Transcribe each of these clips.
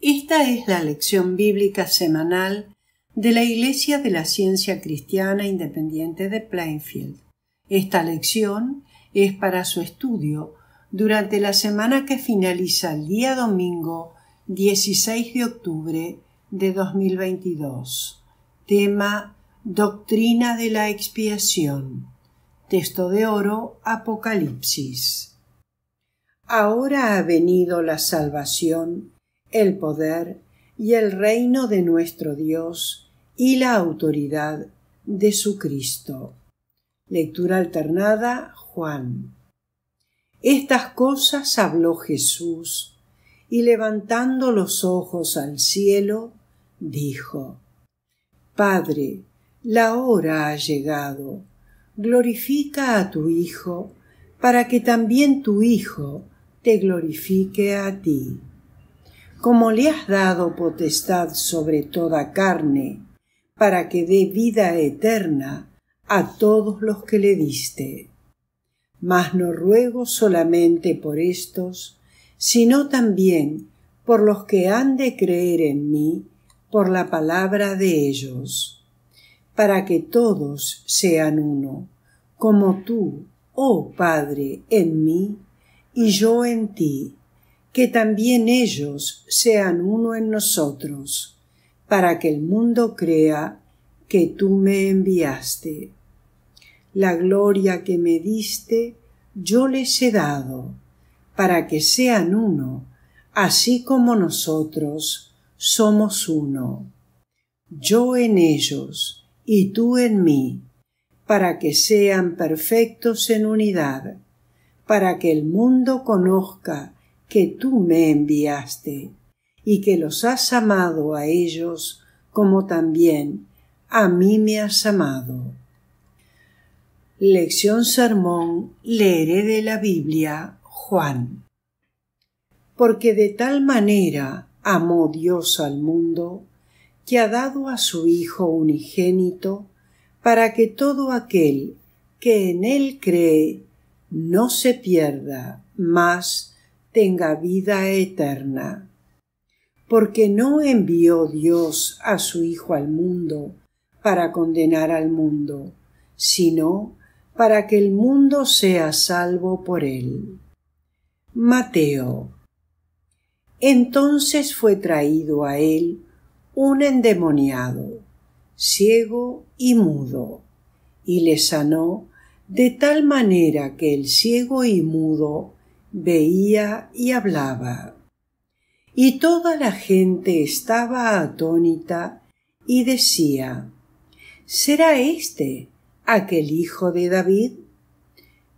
Esta es la lección bíblica semanal de la Iglesia de la Ciencia Cristiana Independiente de Plainfield. Esta lección es para su estudio durante la semana que finaliza el día domingo 16 de octubre de 2022. Tema Doctrina de la Expiación. Texto de oro Apocalipsis. Ahora ha venido la salvación el poder y el reino de nuestro Dios y la autoridad de su Cristo. Lectura alternada Juan. Estas cosas habló Jesús y levantando los ojos al cielo, dijo Padre, la hora ha llegado. Glorifica a tu Hijo, para que también tu Hijo te glorifique a ti como le has dado potestad sobre toda carne, para que dé vida eterna a todos los que le diste. Mas no ruego solamente por estos, sino también por los que han de creer en mí por la palabra de ellos, para que todos sean uno, como tú, oh Padre, en mí y yo en ti que también ellos sean uno en nosotros, para que el mundo crea que tú me enviaste. La gloria que me diste yo les he dado, para que sean uno, así como nosotros somos uno. Yo en ellos y tú en mí, para que sean perfectos en unidad, para que el mundo conozca que tú me enviaste, y que los has amado a ellos como también a mí me has amado. Lección Sermón leeré de la Biblia Juan. Porque de tal manera amó Dios al mundo, que ha dado a su Hijo unigénito, para que todo aquel que en él cree no se pierda, más, tenga vida eterna. Porque no envió Dios a su Hijo al mundo para condenar al mundo, sino para que el mundo sea salvo por él. Mateo. Entonces fue traído a él un endemoniado, ciego y mudo, y le sanó de tal manera que el ciego y mudo veía y hablaba. Y toda la gente estaba atónita y decía ¿Será este aquel hijo de David?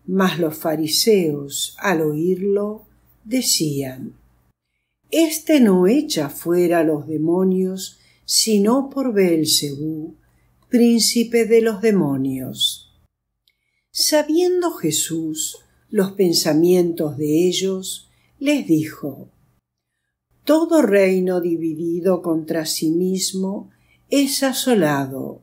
Mas los fariseos, al oírlo, decían Este no echa fuera los demonios, sino por Belzebú, príncipe de los demonios. Sabiendo Jesús los pensamientos de ellos, les dijo Todo reino dividido contra sí mismo es asolado,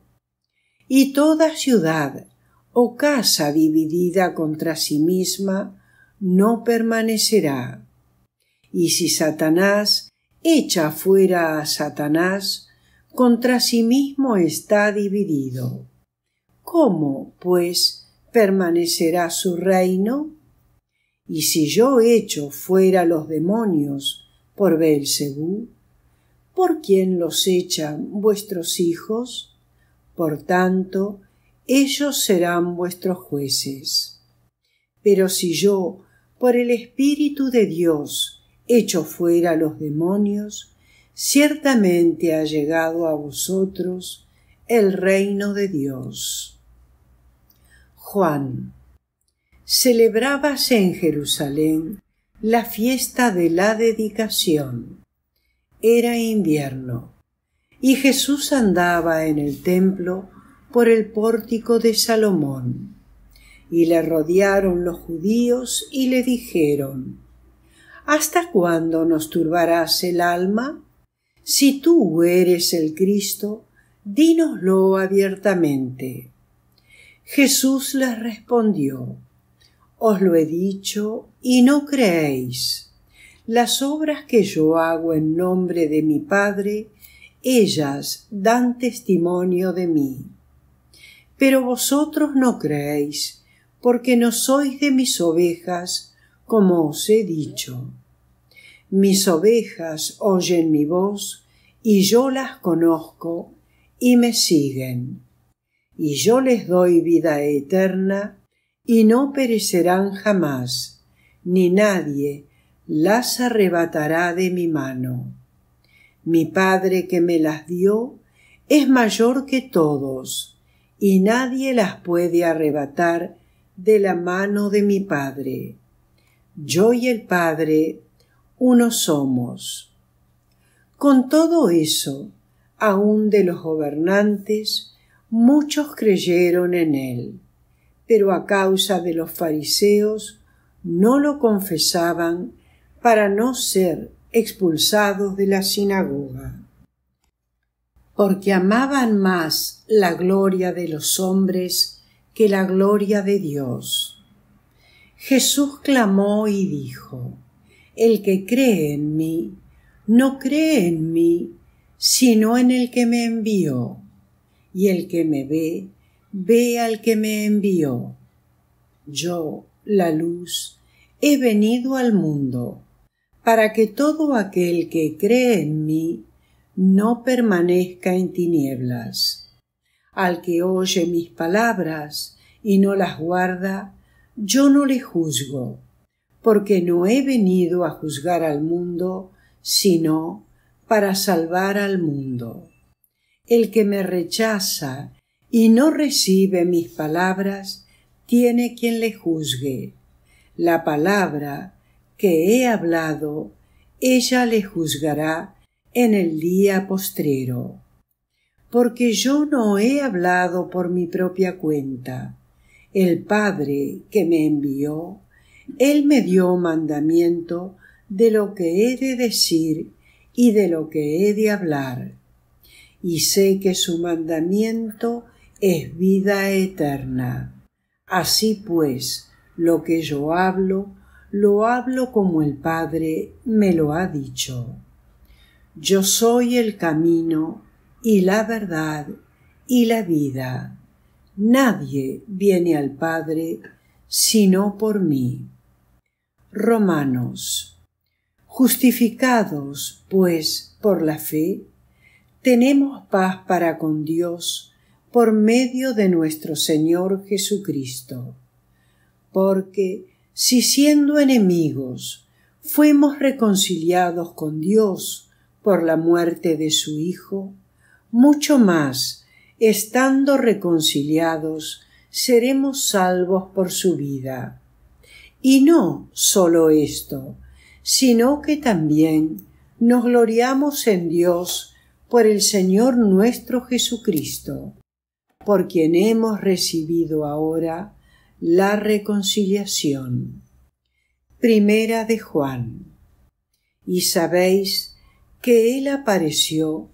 y toda ciudad o casa dividida contra sí misma no permanecerá. Y si Satanás echa fuera a Satanás, contra sí mismo está dividido. ¿Cómo, pues, permanecerá su reino? Y si yo echo fuera los demonios por Belzebú, ¿por quién los echan vuestros hijos? Por tanto, ellos serán vuestros jueces. Pero si yo, por el Espíritu de Dios, echo fuera los demonios, ciertamente ha llegado a vosotros el reino de Dios. Juan Celebrabas en Jerusalén la fiesta de la dedicación. Era invierno, y Jesús andaba en el templo por el pórtico de Salomón. Y le rodearon los judíos y le dijeron ¿Hasta cuándo nos turbarás el alma? Si tú eres el Cristo, dínoslo abiertamente. Jesús les respondió os lo he dicho y no creéis. Las obras que yo hago en nombre de mi Padre, ellas dan testimonio de mí. Pero vosotros no creéis, porque no sois de mis ovejas, como os he dicho. Mis ovejas oyen mi voz, y yo las conozco, y me siguen. Y yo les doy vida eterna, y no perecerán jamás, ni nadie las arrebatará de mi mano. Mi Padre que me las dio es mayor que todos, y nadie las puede arrebatar de la mano de mi Padre. Yo y el Padre uno somos. Con todo eso, aun de los gobernantes, muchos creyeron en él pero a causa de los fariseos no lo confesaban para no ser expulsados de la sinagoga. Porque amaban más la gloria de los hombres que la gloria de Dios. Jesús clamó y dijo, El que cree en mí, no cree en mí, sino en el que me envió, y el que me ve, Ve al que me envió. Yo, la luz, he venido al mundo, para que todo aquel que cree en mí no permanezca en tinieblas. Al que oye mis palabras y no las guarda, yo no le juzgo, porque no he venido a juzgar al mundo, sino para salvar al mundo. El que me rechaza y no recibe mis palabras, tiene quien le juzgue. La palabra que he hablado, ella le juzgará en el día postrero. Porque yo no he hablado por mi propia cuenta. El Padre que me envió, Él me dio mandamiento de lo que he de decir y de lo que he de hablar. Y sé que su mandamiento es vida eterna. Así pues, lo que yo hablo, lo hablo como el Padre me lo ha dicho. Yo soy el camino y la verdad y la vida. Nadie viene al Padre sino por mí. Romanos. Justificados, pues, por la fe, tenemos paz para con Dios por medio de nuestro Señor Jesucristo. Porque si siendo enemigos fuimos reconciliados con Dios por la muerte de su Hijo, mucho más, estando reconciliados, seremos salvos por su vida. Y no sólo esto, sino que también nos gloriamos en Dios por el Señor nuestro Jesucristo por quien hemos recibido ahora la reconciliación. Primera de Juan. Y sabéis que Él apareció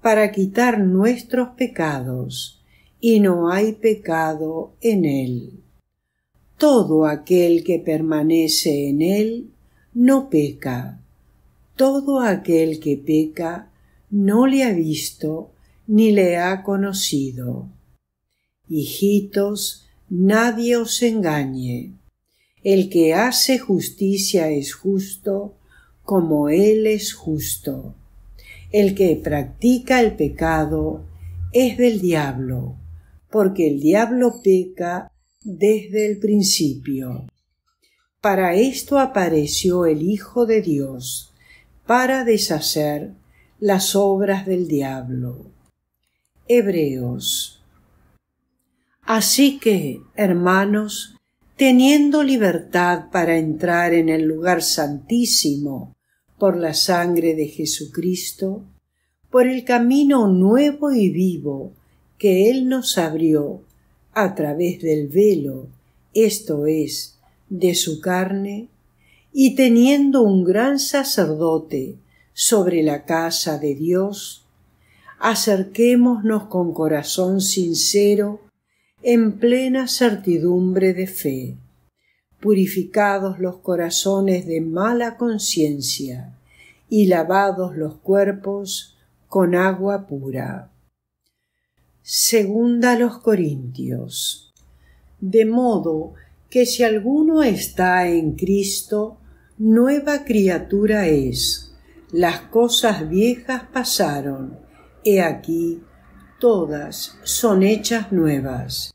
para quitar nuestros pecados, y no hay pecado en Él. Todo aquel que permanece en Él no peca. Todo aquel que peca no le ha visto ni le ha conocido Hijitos, nadie os engañe. El que hace justicia es justo, como Él es justo. El que practica el pecado es del diablo, porque el diablo peca desde el principio. Para esto apareció el Hijo de Dios, para deshacer las obras del diablo. Hebreos Así que, hermanos, teniendo libertad para entrar en el lugar santísimo por la sangre de Jesucristo, por el camino nuevo y vivo que Él nos abrió a través del velo, esto es, de su carne, y teniendo un gran sacerdote sobre la casa de Dios, acerquémonos con corazón sincero en plena certidumbre de fe, purificados los corazones de mala conciencia y lavados los cuerpos con agua pura. Segunda los Corintios. De modo que si alguno está en Cristo, nueva criatura es. Las cosas viejas pasaron. He aquí todas son hechas nuevas.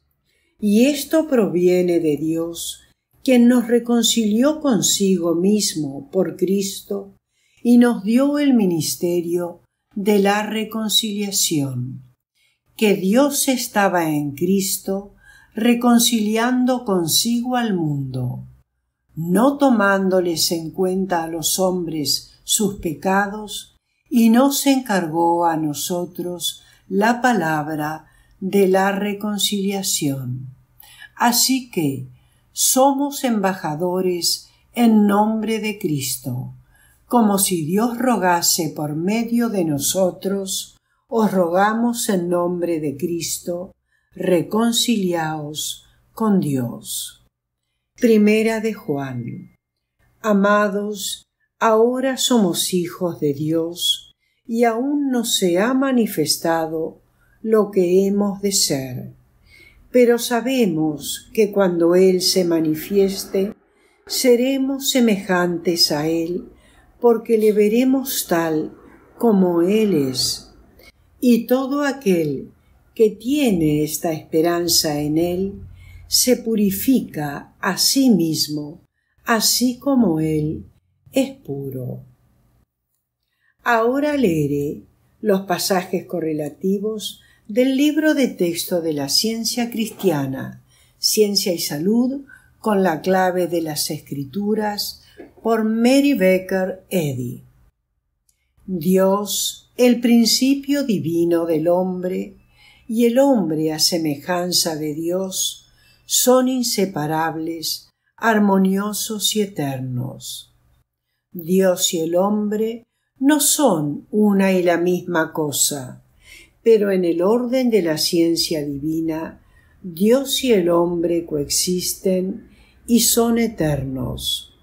Y esto proviene de Dios, quien nos reconcilió consigo mismo por Cristo y nos dio el ministerio de la reconciliación, que Dios estaba en Cristo reconciliando consigo al mundo, no tomándoles en cuenta a los hombres sus pecados, y nos encargó a nosotros la palabra de la reconciliación. Así que somos embajadores en nombre de Cristo, como si Dios rogase por medio de nosotros, os rogamos en nombre de Cristo, reconciliaos con Dios. Primera de Juan. Amados, ahora somos hijos de Dios, y aún no se ha manifestado lo que hemos de ser. Pero sabemos que cuando Él se manifieste, seremos semejantes a Él, porque le veremos tal como Él es. Y todo aquel que tiene esta esperanza en Él, se purifica a sí mismo, así como Él es puro. Ahora leeré los pasajes correlativos del libro de texto de la ciencia cristiana, Ciencia y Salud con la clave de las escrituras por Mary Becker Eddy. Dios, el principio divino del hombre, y el hombre a semejanza de Dios, son inseparables, armoniosos y eternos. Dios y el hombre no son una y la misma cosa, pero en el orden de la ciencia divina, Dios y el hombre coexisten y son eternos.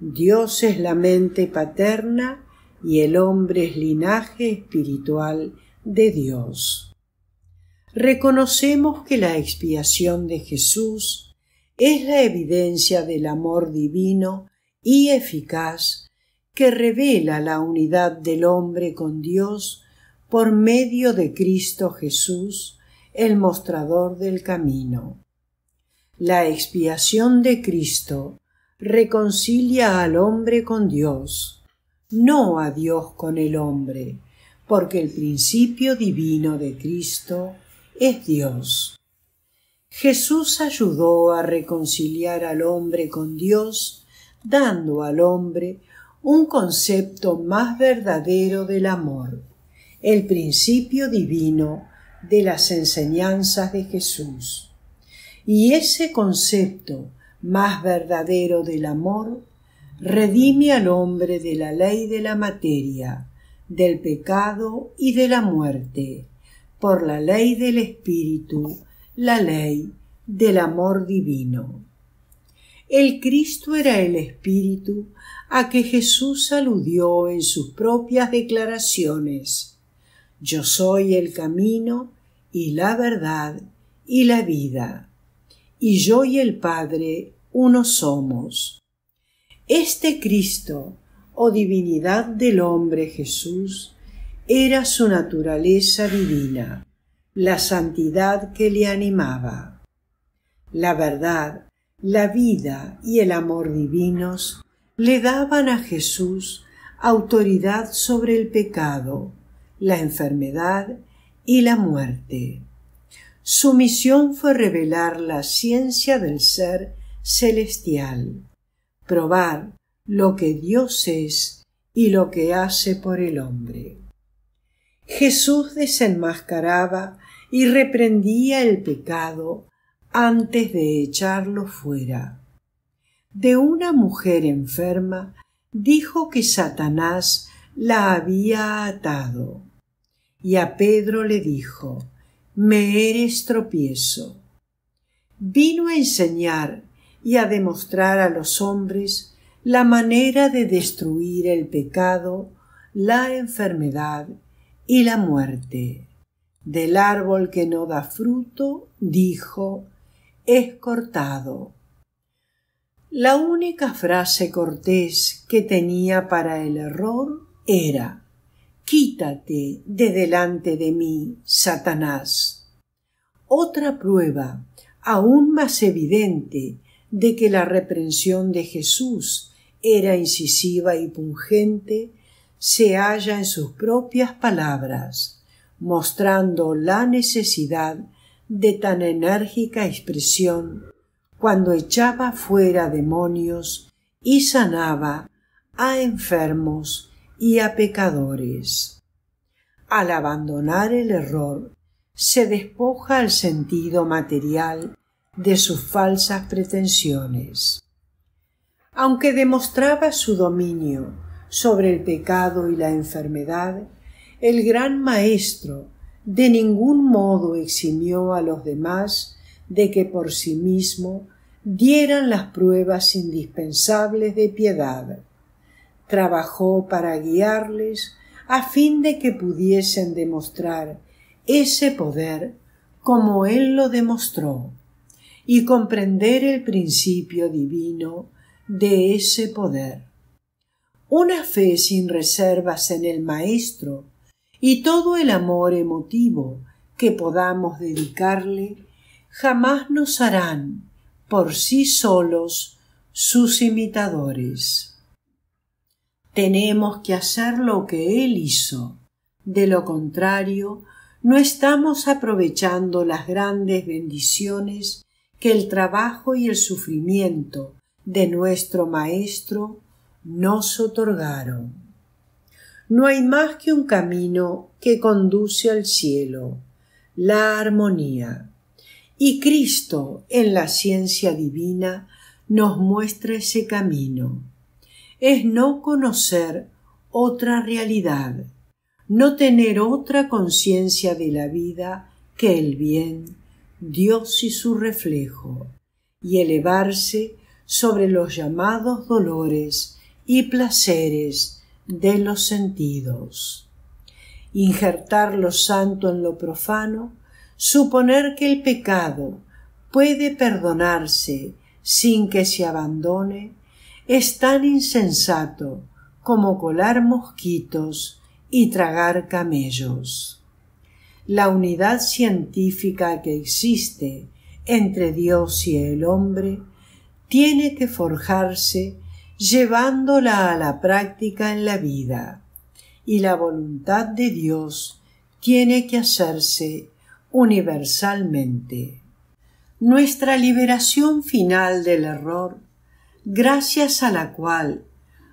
Dios es la mente paterna y el hombre es linaje espiritual de Dios. Reconocemos que la expiación de Jesús es la evidencia del amor divino y eficaz que revela la unidad del hombre con Dios por medio de Cristo Jesús, el mostrador del camino. La expiación de Cristo reconcilia al hombre con Dios, no a Dios con el hombre, porque el principio divino de Cristo es Dios. Jesús ayudó a reconciliar al hombre con Dios, dando al hombre un concepto más verdadero del amor, el principio divino de las enseñanzas de Jesús. Y ese concepto más verdadero del amor redime al hombre de la ley de la materia, del pecado y de la muerte, por la ley del Espíritu, la ley del amor divino. El Cristo era el Espíritu a que Jesús aludió en sus propias declaraciones. Yo soy el camino y la verdad y la vida. Y yo y el Padre uno somos. Este Cristo, o oh divinidad del hombre Jesús, era su naturaleza divina, la santidad que le animaba. La verdad la vida y el amor divinos le daban a Jesús autoridad sobre el pecado, la enfermedad y la muerte. Su misión fue revelar la ciencia del ser celestial, probar lo que Dios es y lo que hace por el hombre. Jesús desenmascaraba y reprendía el pecado antes de echarlo fuera. De una mujer enferma dijo que Satanás la había atado. Y a Pedro le dijo, Me eres tropiezo. Vino a enseñar y a demostrar a los hombres la manera de destruir el pecado, la enfermedad y la muerte. Del árbol que no da fruto, dijo, es cortado. La única frase cortés que tenía para el error era Quítate de delante de mí, Satanás. Otra prueba, aún más evidente, de que la reprensión de Jesús era incisiva y pungente, se halla en sus propias palabras, mostrando la necesidad de tan enérgica expresión cuando echaba fuera demonios y sanaba a enfermos y a pecadores. Al abandonar el error, se despoja el sentido material de sus falsas pretensiones. Aunque demostraba su dominio sobre el pecado y la enfermedad, el gran maestro de ningún modo eximió a los demás de que por sí mismo dieran las pruebas indispensables de piedad. Trabajó para guiarles a fin de que pudiesen demostrar ese poder como él lo demostró y comprender el principio divino de ese poder. Una fe sin reservas en el Maestro y todo el amor emotivo que podamos dedicarle jamás nos harán por sí solos sus imitadores. Tenemos que hacer lo que él hizo, de lo contrario, no estamos aprovechando las grandes bendiciones que el trabajo y el sufrimiento de nuestro Maestro nos otorgaron no hay más que un camino que conduce al cielo, la armonía. Y Cristo, en la ciencia divina, nos muestra ese camino. Es no conocer otra realidad, no tener otra conciencia de la vida que el bien, Dios y su reflejo, y elevarse sobre los llamados dolores y placeres de los sentidos. Injertar lo santo en lo profano, suponer que el pecado puede perdonarse sin que se abandone, es tan insensato como colar mosquitos y tragar camellos. La unidad científica que existe entre Dios y el hombre tiene que forjarse llevándola a la práctica en la vida. Y la voluntad de Dios tiene que hacerse universalmente. Nuestra liberación final del error, gracias a la cual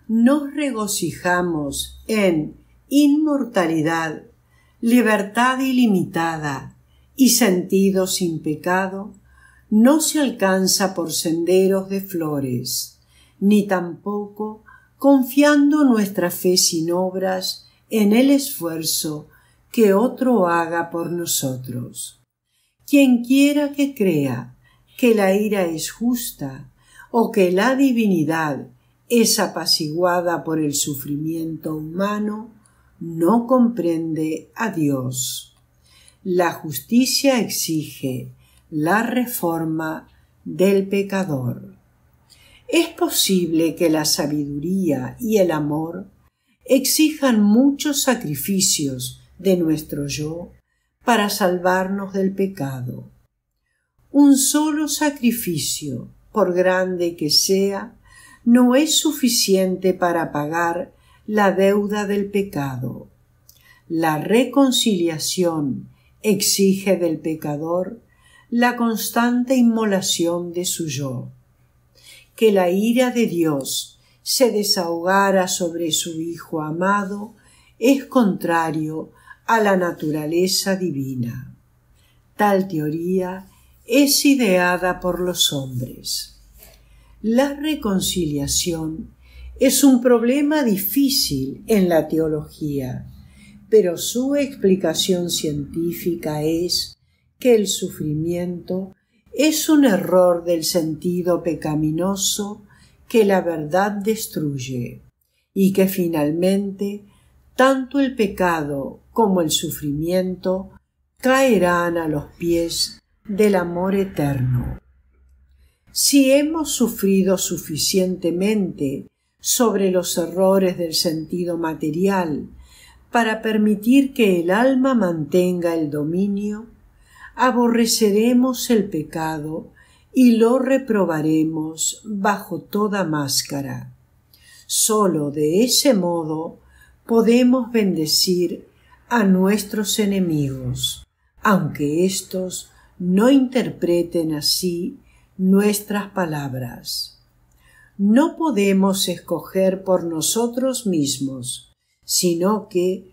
nos regocijamos en inmortalidad, libertad ilimitada y sentido sin pecado, no se alcanza por senderos de flores ni tampoco confiando nuestra fe sin obras en el esfuerzo que otro haga por nosotros. Quien quiera que crea que la ira es justa o que la divinidad es apaciguada por el sufrimiento humano, no comprende a Dios. La justicia exige la reforma del pecador. Es posible que la sabiduría y el amor exijan muchos sacrificios de nuestro yo para salvarnos del pecado. Un solo sacrificio, por grande que sea, no es suficiente para pagar la deuda del pecado. La reconciliación exige del pecador la constante inmolación de su yo que la ira de Dios se desahogara sobre su Hijo amado es contrario a la naturaleza divina. Tal teoría es ideada por los hombres. La reconciliación es un problema difícil en la teología, pero su explicación científica es que el sufrimiento es un error del sentido pecaminoso que la verdad destruye y que finalmente tanto el pecado como el sufrimiento caerán a los pies del amor eterno. Si hemos sufrido suficientemente sobre los errores del sentido material para permitir que el alma mantenga el dominio, aborreceremos el pecado y lo reprobaremos bajo toda máscara. Solo de ese modo podemos bendecir a nuestros enemigos, aunque éstos no interpreten así nuestras palabras. No podemos escoger por nosotros mismos, sino que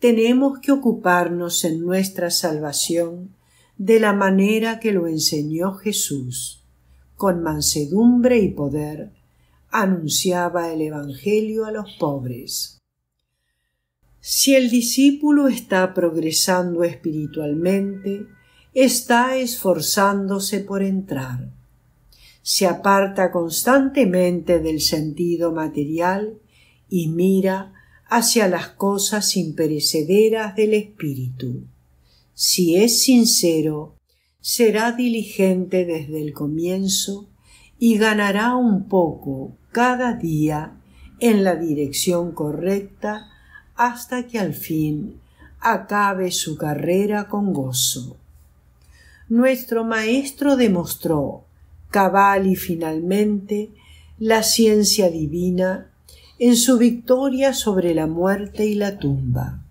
tenemos que ocuparnos en nuestra salvación de la manera que lo enseñó Jesús. Con mansedumbre y poder anunciaba el Evangelio a los pobres. Si el discípulo está progresando espiritualmente, está esforzándose por entrar. Se aparta constantemente del sentido material y mira hacia las cosas imperecederas del espíritu si es sincero, será diligente desde el comienzo y ganará un poco cada día en la dirección correcta hasta que al fin acabe su carrera con gozo. Nuestro Maestro demostró, cabal y finalmente, la ciencia divina en su victoria sobre la muerte y la tumba.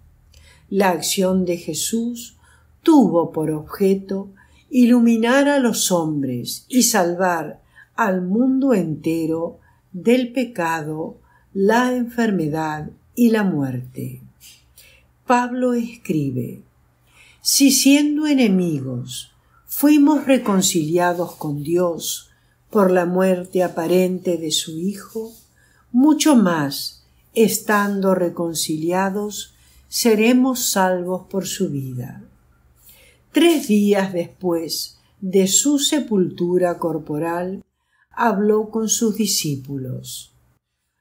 La acción de Jesús tuvo por objeto iluminar a los hombres y salvar al mundo entero del pecado, la enfermedad y la muerte. Pablo escribe Si siendo enemigos fuimos reconciliados con Dios por la muerte aparente de su Hijo, mucho más, estando reconciliados, seremos salvos por su vida tres días después de su sepultura corporal, habló con sus discípulos.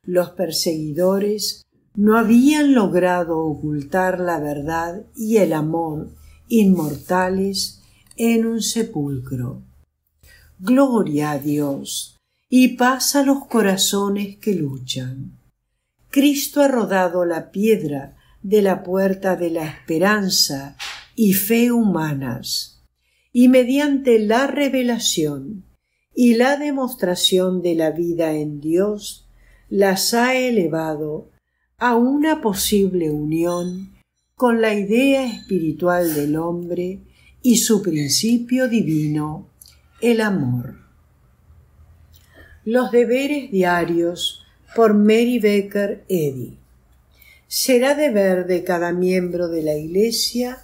Los perseguidores no habían logrado ocultar la verdad y el amor inmortales en un sepulcro. Gloria a Dios y paz a los corazones que luchan. Cristo ha rodado la piedra de la puerta de la esperanza y fe humanas, y mediante la revelación y la demostración de la vida en Dios, las ha elevado a una posible unión con la idea espiritual del hombre y su principio divino, el amor. Los deberes diarios por Mary Becker Eddy. Será deber de cada miembro de la Iglesia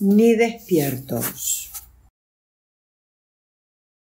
ni despiertos.